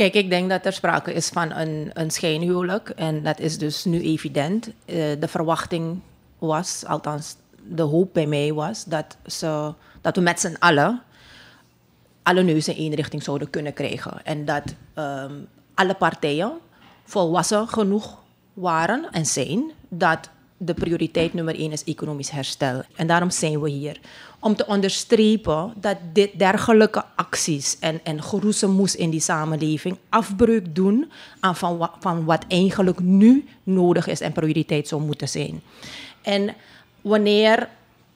Kijk, ik denk dat er sprake is van een, een schijnhuwelijk. En dat is dus nu evident. Eh, de verwachting was, althans de hoop bij mij was, dat, ze, dat we met z'n allen alle neuzen in één richting zouden kunnen krijgen. En dat ehm, alle partijen volwassen genoeg waren en zijn dat de prioriteit nummer één is economisch herstel. En daarom zijn we hier. Om te onderstrepen dat dit dergelijke acties en, en geroezemoes in die samenleving afbreuk doen aan van, van wat eigenlijk nu nodig is en prioriteit zou moeten zijn. En wanneer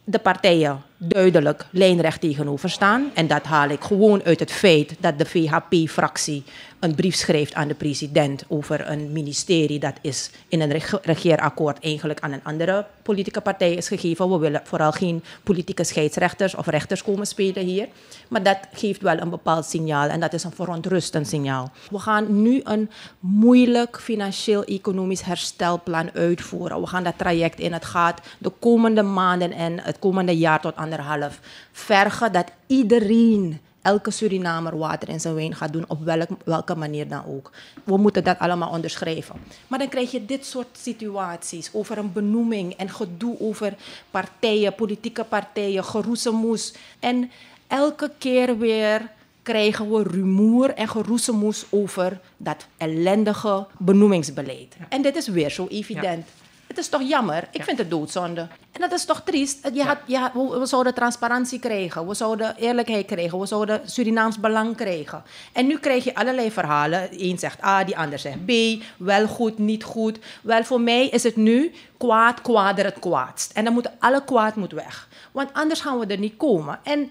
de partijen duidelijk lijnrecht tegenover staan. En dat haal ik gewoon uit het feit dat de VHP-fractie een brief schrijft aan de president over een ministerie dat is in een regeerakkoord eigenlijk aan een andere politieke partij is gegeven. We willen vooral geen politieke scheidsrechters of rechters komen spelen hier. Maar dat geeft wel een bepaald signaal en dat is een verontrustend signaal. We gaan nu een moeilijk financieel-economisch herstelplan uitvoeren. We gaan dat traject in. Het gaat de komende maanden en het komende jaar tot aan anderhalf vergen dat iedereen elke Surinamer water in zijn wijn gaat doen, op welke manier dan ook. We moeten dat allemaal onderschrijven. Maar dan krijg je dit soort situaties over een benoeming en gedoe over partijen, politieke partijen, geroezemoes. En elke keer weer krijgen we rumoer en geroezemoes over dat ellendige benoemingsbeleid. En dit is weer zo evident. Het is toch jammer? Ik vind het doodzonde. En dat is toch triest? Je had, we zouden transparantie krijgen, we zouden eerlijkheid krijgen, we zouden Surinaams belang krijgen. En nu krijg je allerlei verhalen. Eén zegt A, die ander zegt B. Wel goed, niet goed. Wel, voor mij is het nu kwaad, kwaader het kwaadst. En dan moet alle kwaad moet weg. Want anders gaan we er niet komen. En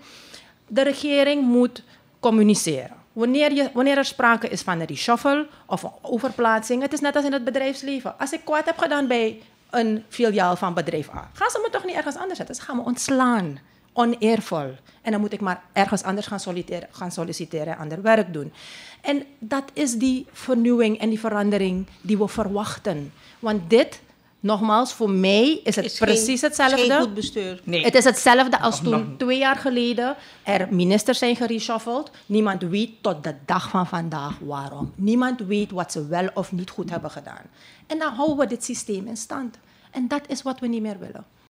de regering moet communiceren. Wanneer, je, wanneer er sprake is van een reshuffle of overplaatsing, het is net als in het bedrijfsleven. Als ik kwaad heb gedaan bij een filiaal van bedrijf A, gaan ze me toch niet ergens anders zetten? Ze gaan me ontslaan oneervol. En dan moet ik maar ergens anders gaan solliciteren, gaan solliciteren ander werk doen. En dat is die vernieuwing en die verandering die we verwachten. Want dit Nogmaals, voor mij is het precies hetzelfde. Het is geen goed bestuur. Nee. Het is hetzelfde als toen twee jaar geleden er ministers zijn gereshuffeld. Niemand weet tot de dag van vandaag waarom. Niemand weet wat ze wel of niet goed hebben gedaan. En dan houden we dit systeem in stand. En dat is wat we niet meer willen.